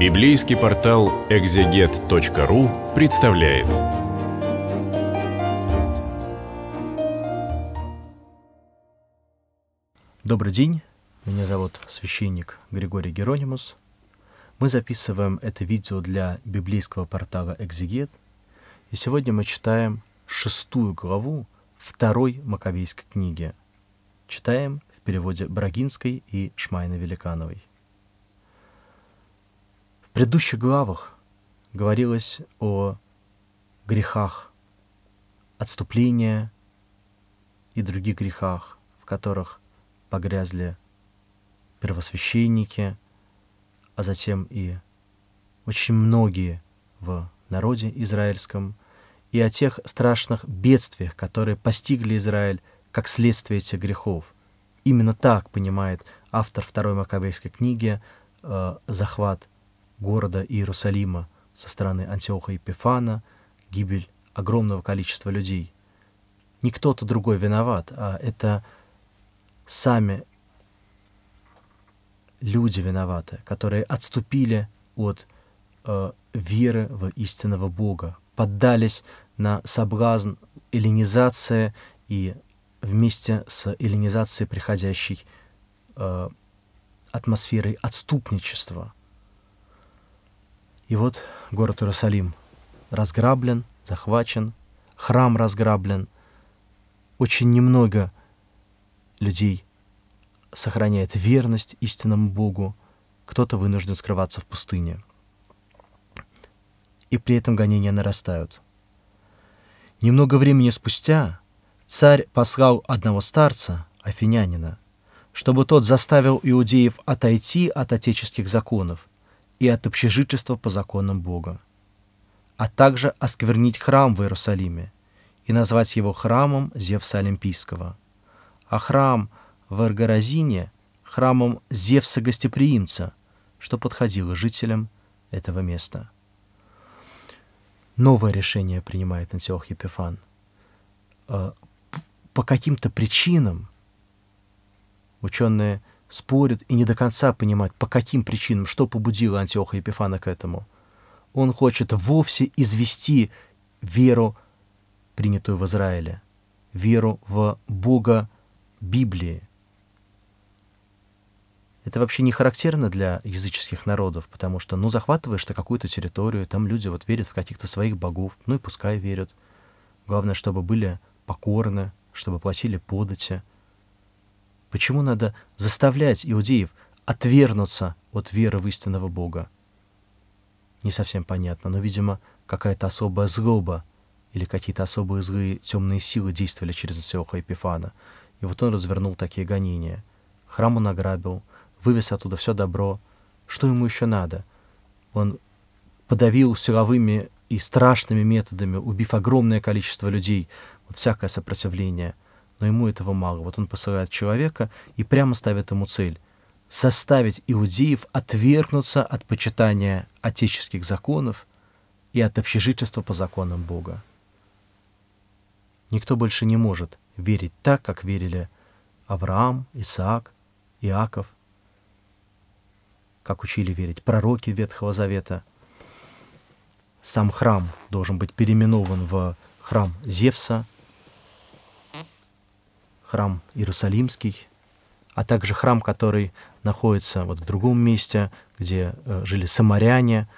Библейский портал экзегет.ру представляет. Добрый день, меня зовут священник Григорий Геронимус. Мы записываем это видео для библейского портала «Экзегет», и сегодня мы читаем шестую главу второй Маковейской книги. Читаем в переводе Брагинской и Шмайна Великановой. В предыдущих главах говорилось о грехах, отступления и других грехах, в которых погрязли первосвященники, а затем и очень многие в народе израильском, и о тех страшных бедствиях, которые постигли Израиль как следствие этих грехов. Именно так понимает автор второй Маковейской книги э, захват города Иерусалима со стороны Антиоха Епифана, гибель огромного количества людей. Не кто-то другой виноват, а это сами люди виноваты, которые отступили от э, веры в истинного Бога, поддались на соблазн эллинизации и вместе с эллинизацией приходящей э, атмосферой отступничества – и вот город Иерусалим разграблен, захвачен, храм разграблен. Очень немного людей сохраняет верность истинному Богу, кто-то вынужден скрываться в пустыне. И при этом гонения нарастают. Немного времени спустя царь послал одного старца, афинянина, чтобы тот заставил иудеев отойти от отеческих законов и от общежительства по законам Бога, а также осквернить храм в Иерусалиме и назвать его храмом Зевса Олимпийского, а храм в Эргоразине – храмом Зевса Гостеприимца, что подходило жителям этого места. Новое решение принимает Антиох Епифан. Э, по каким-то причинам ученые – спорят и не до конца понимают, по каким причинам, что побудило Антиоха Епифана к этому. Он хочет вовсе извести веру, принятую в Израиле, веру в Бога Библии. Это вообще не характерно для языческих народов, потому что, ну, захватываешь ты какую-то территорию, там люди вот верят в каких-то своих богов, ну и пускай верят. Главное, чтобы были покорны, чтобы платили подати – Почему надо заставлять иудеев отвернуться от веры в истинного Бога? Не совсем понятно, но, видимо, какая-то особая злоба или какие-то особые злые темные силы действовали через Антиоха Эпифана. И вот он развернул такие гонения. Храм он ограбил, вывез оттуда все добро. Что ему еще надо? Он подавил силовыми и страшными методами, убив огромное количество людей, вот всякое сопротивление – но ему этого мало. Вот он посылает человека и прямо ставит ему цель — составить иудеев отвергнуться от почитания отеческих законов и от общежительства по законам Бога. Никто больше не может верить так, как верили Авраам, Исаак, Иаков, как учили верить пророки Ветхого Завета. Сам храм должен быть переименован в храм Зевса — храм Иерусалимский, а также храм, который находится вот в другом месте, где э, жили самаряне,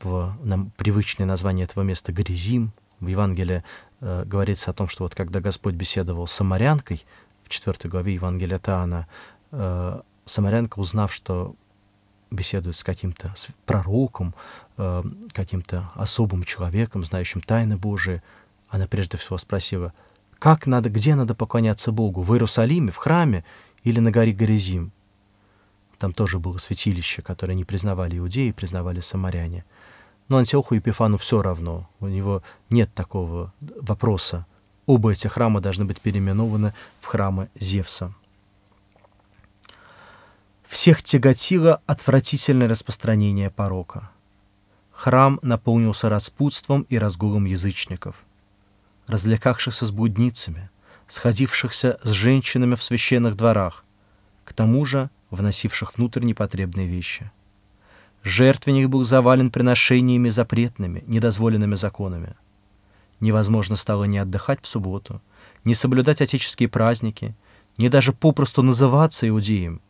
в, нам привычное название этого места Горизим. В Евангелии э, говорится о том, что вот когда Господь беседовал с самарянкой, в 4 главе Евангелия от э, самарянка, узнав, что беседует с каким-то пророком, э, каким-то особым человеком, знающим тайны Божии, она прежде всего спросила – как надо, где надо поклоняться Богу? В Иерусалиме, в храме или на горе Горизим? Там тоже было святилище, которое не признавали иудеи, признавали самаряне. Но Антиоху и Пифану все равно. У него нет такого вопроса. Оба эти храма должны быть переименованы в храмы Зевса. Всех тяготило отвратительное распространение порока. Храм наполнился распутством и разгулом язычников развлекавшихся с блудницами, сходившихся с женщинами в священных дворах, к тому же вносивших внутрь непотребные вещи. Жертвенник был завален приношениями запретными, недозволенными законами. Невозможно стало ни отдыхать в субботу, ни соблюдать отеческие праздники, ни даже попросту называться иудеем.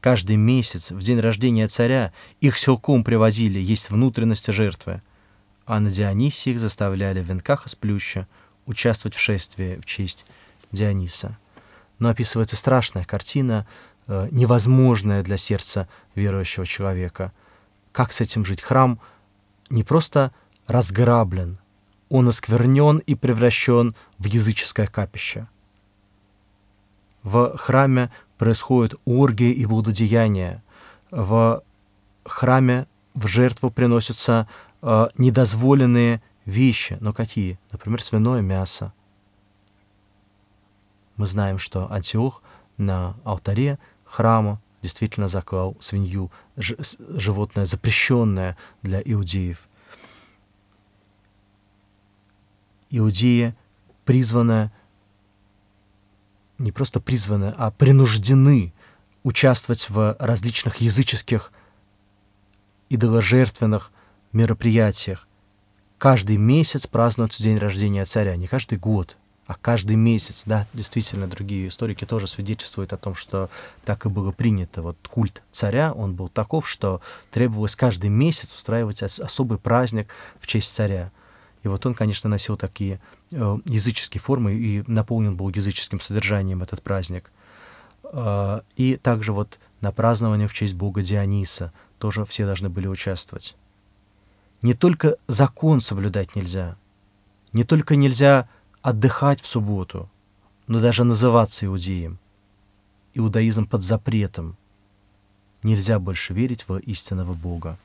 Каждый месяц, в день рождения царя, их силком привозили есть внутренности жертвы, а на Дионисии их заставляли в венках из плюща участвовать в шествии в честь Диониса. Но описывается страшная картина, э, невозможная для сердца верующего человека. Как с этим жить? Храм не просто разграблен, он осквернен и превращен в языческое капище. В храме происходят оргии и блудодеяния. В храме в жертву приносятся э, недозволенные вещи. Но какие? Например, свиное мясо. Мы знаем, что Антиох на алтаре храма действительно заклал свинью, животное запрещенное для иудеев. Иудеи призваны, не просто призваны, а принуждены участвовать в различных языческих идоложертвенных мероприятиях. Каждый месяц празднуется день рождения царя, не каждый год, а каждый месяц, да, действительно, другие историки тоже свидетельствуют о том, что так и было принято. Вот культ царя, он был таков, что требовалось каждый месяц устраивать ос особый праздник в честь царя. И вот он, конечно, носил такие э, языческие формы и наполнен был языческим содержанием этот праздник. Э, и также вот на празднование в честь бога Диониса тоже все должны были участвовать. Не только закон соблюдать нельзя, не только нельзя отдыхать в субботу, но даже называться иудеем. Иудаизм под запретом. Нельзя больше верить в истинного Бога.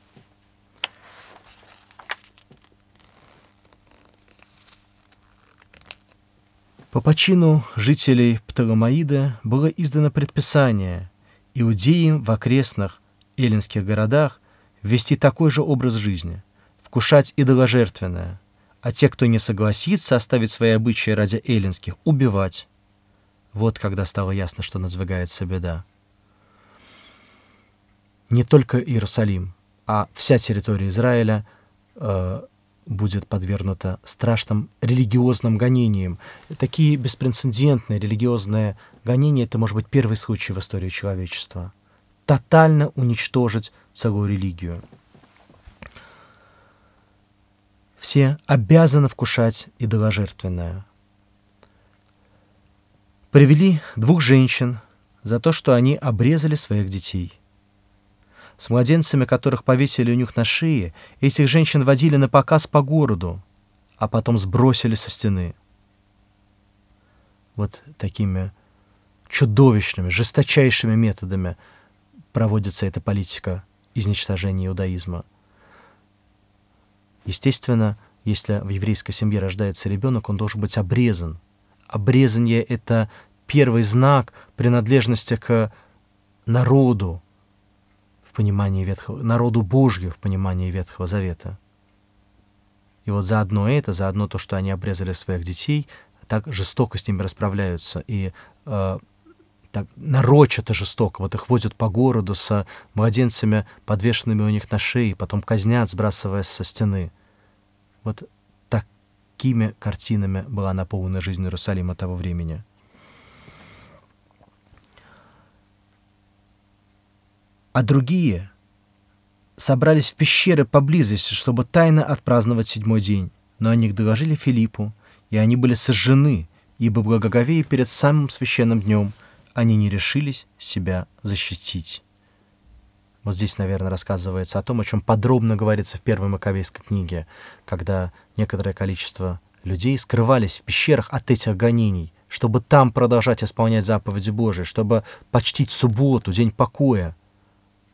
По почину жителей Птоломаида было издано предписание иудеям в окрестных эллинских городах вести такой же образ жизни – вкушать идоложертвенное, а те, кто не согласится оставить свои обычаи ради эллинских, убивать. Вот когда стало ясно, что надвигается беда. Не только Иерусалим, а вся территория Израиля э, будет подвергнута страшным религиозным гонениям. Такие беспрецедентные религиозные гонения — это, может быть, первый случай в истории человечества. Тотально уничтожить целую религию все обязаны вкушать идоложертвенное. Привели двух женщин за то, что они обрезали своих детей. С младенцами, которых повесили у них на шее, этих женщин водили на показ по городу, а потом сбросили со стены. Вот такими чудовищными, жесточайшими методами проводится эта политика изничтожения иудаизма – Естественно, если в еврейской семье рождается ребенок, он должен быть обрезан. Обрезание — это первый знак принадлежности к народу в понимании Ветхого, народу Божью в понимании Ветхого Завета. И вот заодно это, заодно то, что они обрезали своих детей, так жестоко с ними расправляются и э, так нарочито жестоко. Вот их возят по городу со младенцами, подвешенными у них на шее, потом казнят, сбрасывая со стены. Вот такими картинами была наполнена жизнь Иерусалима того времени. А другие собрались в пещеры поблизости, чтобы тайно отпраздновать седьмой день. Но о них доложили Филиппу, и они были сожжены, ибо благоговея перед самым священным днем — они не решились себя защитить. Вот здесь, наверное, рассказывается о том, о чем подробно говорится в первой Маковейской книге, когда некоторое количество людей скрывались в пещерах от этих гонений, чтобы там продолжать исполнять заповеди Божии, чтобы почтить субботу, день покоя.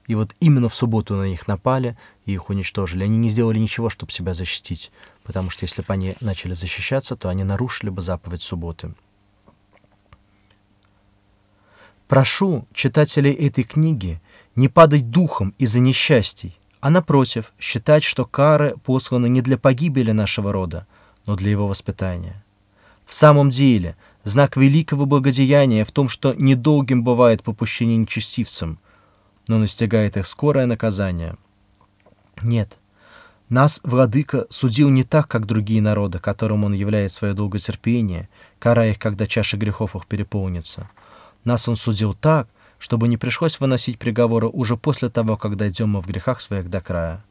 И вот именно в субботу на них напали и их уничтожили. Они не сделали ничего, чтобы себя защитить, потому что если бы они начали защищаться, то они нарушили бы заповедь субботы. Прошу читателей этой книги не падать духом из-за несчастий, а напротив, считать, что кары посланы не для погибели нашего рода, но для его воспитания. В самом деле, знак великого благодеяния в том, что недолгим бывает попущение нечестивцам, но настигает их скорое наказание. Нет, нас Владыка судил не так, как другие народы, которым он являет свое долготерпение, карая их, когда чаша грехов их переполнится — нас он судил так, чтобы не пришлось выносить приговоры уже после того, как дойдем мы в грехах своих до края.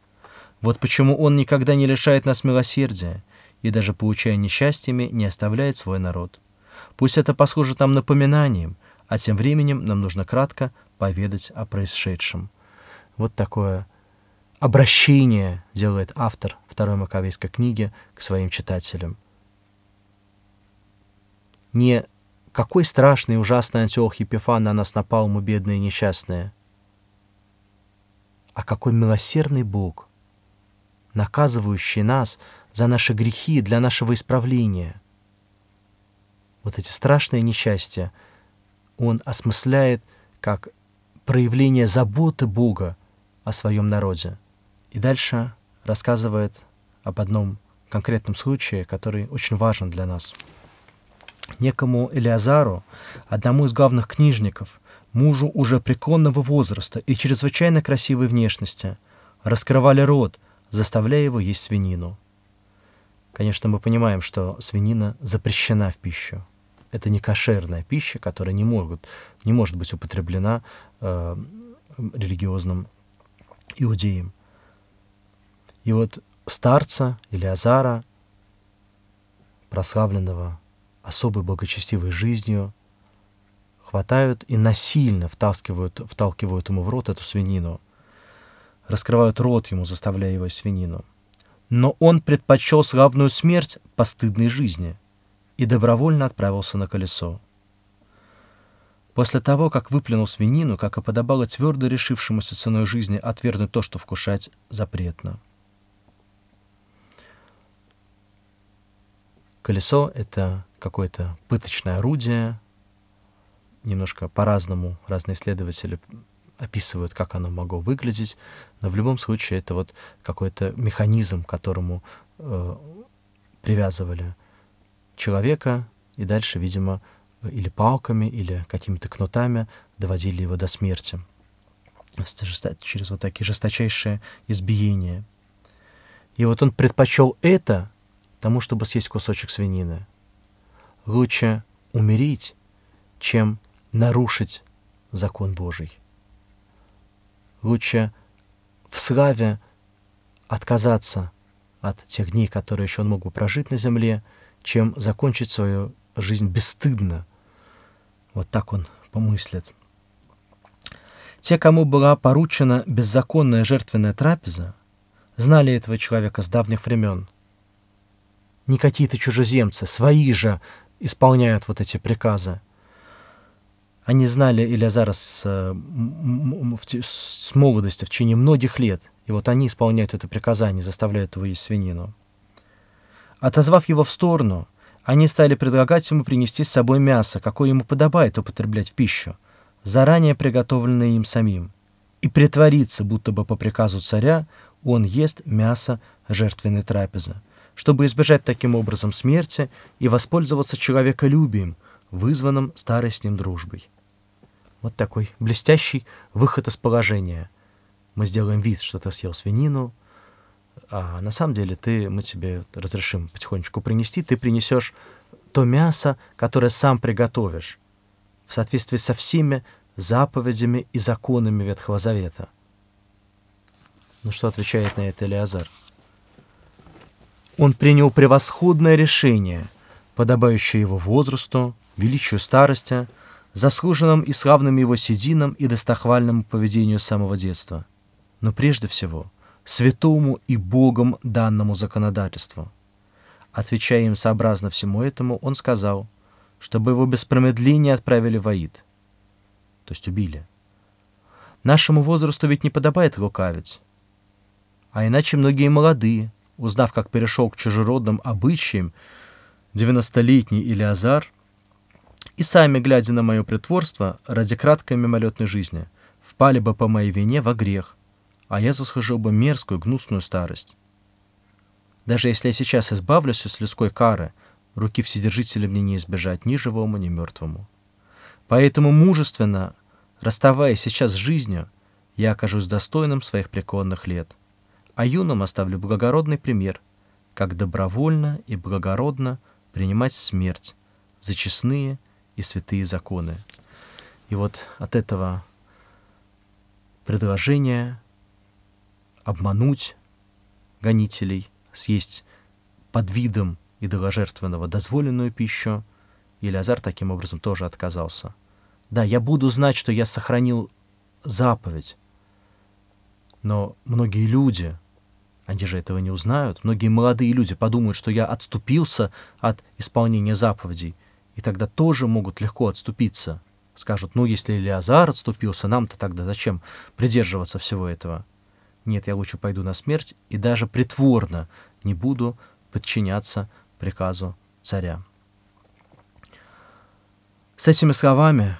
Вот почему он никогда не лишает нас милосердия и даже, получая несчастьями, не оставляет свой народ. Пусть это послужит нам напоминанием, а тем временем нам нужно кратко поведать о происшедшем. Вот такое обращение делает автор второй Маковейской книги к своим читателям. Не какой страшный и ужасный Антиох Епифан на нас напал, мы бедные и несчастные. А какой милосердный Бог, наказывающий нас за наши грехи для нашего исправления. Вот эти страшные несчастья он осмысляет как проявление заботы Бога о своем народе. И дальше рассказывает об одном конкретном случае, который очень важен для нас некому Элиазару, одному из главных книжников, мужу уже преклонного возраста и чрезвычайно красивой внешности, раскрывали рот, заставляя его есть свинину. Конечно, мы понимаем, что свинина запрещена в пищу. Это не кошерная пища, которая не, могут, не может быть употреблена э, религиозным иудеем. И вот старца Илиазара прославленного особой благочестивой жизнью, хватают и насильно втаскивают, вталкивают ему в рот эту свинину, раскрывают рот ему, заставляя его свинину. Но он предпочел славную смерть постыдной жизни и добровольно отправился на колесо. После того, как выплюнул свинину, как и подобало твердо решившемуся ценой жизни отвергнуть то, что вкушать запретно. Колесо — это какое-то пыточное орудие, немножко по-разному разные исследователи описывают, как оно могло выглядеть, но в любом случае это вот какой-то механизм, к которому э, привязывали человека, и дальше, видимо, или палками, или какими-то кнутами доводили его до смерти через вот такие жесточайшие избиения. И вот он предпочел это тому, чтобы съесть кусочек свинины лучше умереть, чем нарушить закон Божий. Лучше в славе отказаться от тех дней, которые еще он мог бы прожить на земле, чем закончить свою жизнь бесстыдно. Вот так он помыслит. Те, кому была поручена беззаконная жертвенная трапеза, знали этого человека с давних времен. Не какие-то чужеземцы, свои же исполняют вот эти приказы. Они знали Илиазара э, с, с молодости, в течение многих лет. И вот они исполняют это приказание, заставляют его есть свинину. Отозвав его в сторону, они стали предлагать ему принести с собой мясо, какое ему подобает употреблять в пищу, заранее приготовленное им самим, и притвориться, будто бы по приказу царя он ест мясо жертвенной трапезы – чтобы избежать таким образом смерти и воспользоваться человеколюбием, вызванным старой с ним дружбой. Вот такой блестящий выход из положения. Мы сделаем вид, что ты съел свинину, а на самом деле ты, мы тебе разрешим потихонечку принести, ты принесешь то мясо, которое сам приготовишь, в соответствии со всеми заповедями и законами Ветхого Завета. Ну что отвечает на это Элиазар? он принял превосходное решение, подобающее его возрасту, величию старости, заслуженным и славным его сединам и достохвальному поведению самого детства, но прежде всего святому и Богом данному законодательству. Отвечая им сообразно всему этому, он сказал, чтобы его без промедления отправили в Аид, то есть убили. Нашему возрасту ведь не подобает лукавить, а иначе многие молодые – узнав, как перешел к чужеродным обычаям, девяностолетний Илиазар, и сами, глядя на мое притворство, ради краткой мимолетной жизни, впали бы по моей вине во грех, а я заслужил бы мерзкую, гнусную старость. Даже если я сейчас избавлюсь от людской кары, руки Вседержителя мне не избежать ни живому, ни мертвому. Поэтому мужественно, расставаясь сейчас с жизнью, я окажусь достойным своих преклонных лет а юным оставлю благородный пример, как добровольно и благородно принимать смерть за честные и святые законы. И вот от этого предложения обмануть гонителей, съесть под видом идоложертвенного дозволенную пищу, Илиазар таким образом тоже отказался. Да, я буду знать, что я сохранил заповедь, но многие люди, они же этого не узнают. Многие молодые люди подумают, что я отступился от исполнения заповедей, и тогда тоже могут легко отступиться. Скажут, ну, если Элиазар отступился, нам-то тогда зачем придерживаться всего этого? Нет, я лучше пойду на смерть и даже притворно не буду подчиняться приказу царя. С этими словами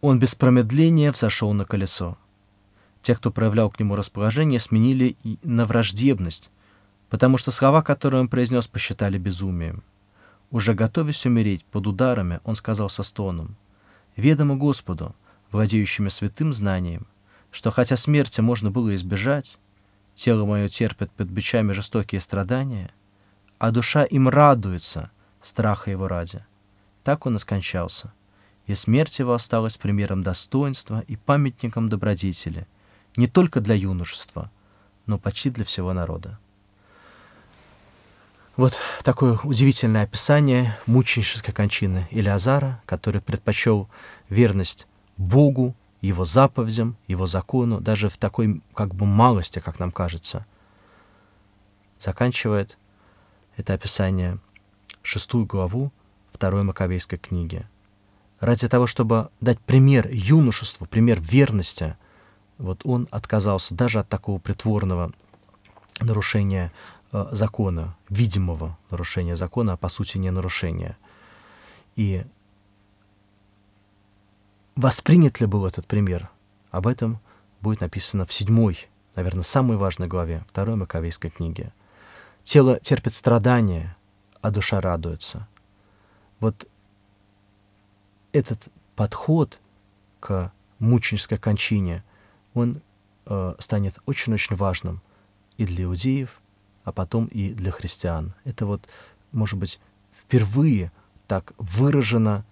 он без промедления взошел на колесо. Те, кто проявлял к нему расположение, сменили на враждебность, потому что слова, которые он произнес, посчитали безумием. Уже готовясь умереть под ударами, он сказал со стоном, «Ведомо Господу, владеющими святым знанием, что хотя смерти можно было избежать, тело мое терпит под бичами жестокие страдания, а душа им радуется, страха его ради». Так он и скончался, и смерть его осталась примером достоинства и памятником добродетели – не только для юношества, но почти для всего народа. Вот такое удивительное описание мученической кончины Илиазара, который предпочел верность Богу, его заповедям, его закону, даже в такой как бы малости, как нам кажется. Заканчивает это описание шестую главу второй Маковейской книги. Ради того, чтобы дать пример юношеству, пример верности, вот он отказался даже от такого притворного нарушения э, закона, видимого нарушения закона, а по сути не нарушения. И воспринят ли был этот пример, об этом будет написано в седьмой, наверное, самой важной главе второй Маковейской книги. Тело терпит страдания, а душа радуется. Вот этот подход к мученической кончине – он э, станет очень-очень важным и для иудеев, а потом и для христиан. Это вот, может быть, впервые так выражено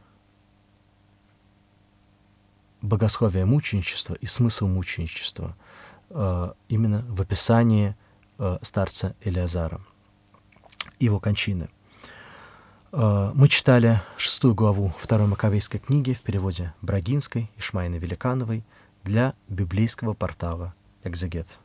богословие мученичества и смысл мученичества э, именно в описании э, старца Элиазара, его кончины. Э, мы читали шестую главу второй Маковейской книги в переводе Брагинской и Шмайны Великановой – для библейского портала «Экзегет».